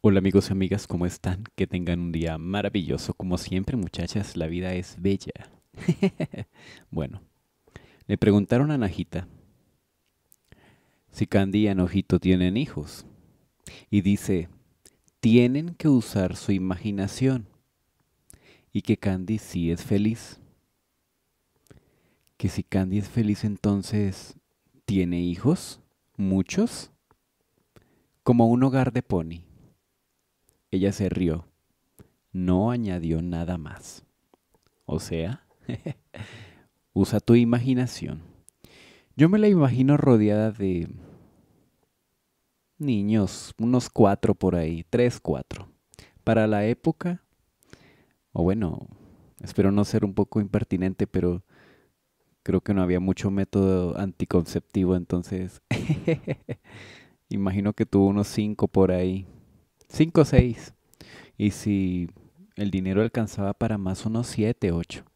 Hola amigos y amigas, ¿cómo están? Que tengan un día maravilloso. Como siempre muchachas, la vida es bella. bueno, le preguntaron a Najita si Candy y Anojito tienen hijos. Y dice, tienen que usar su imaginación. Y que Candy sí es feliz. Que si Candy es feliz entonces, ¿tiene hijos? ¿Muchos? Como un hogar de pony. Ella se rió. No añadió nada más. O sea, usa tu imaginación. Yo me la imagino rodeada de niños, unos cuatro por ahí, tres, cuatro. Para la época, o bueno, espero no ser un poco impertinente, pero creo que no había mucho método anticonceptivo, entonces imagino que tuvo unos cinco por ahí. 5 6. Y si el dinero alcanzaba para más, unos 7, 8.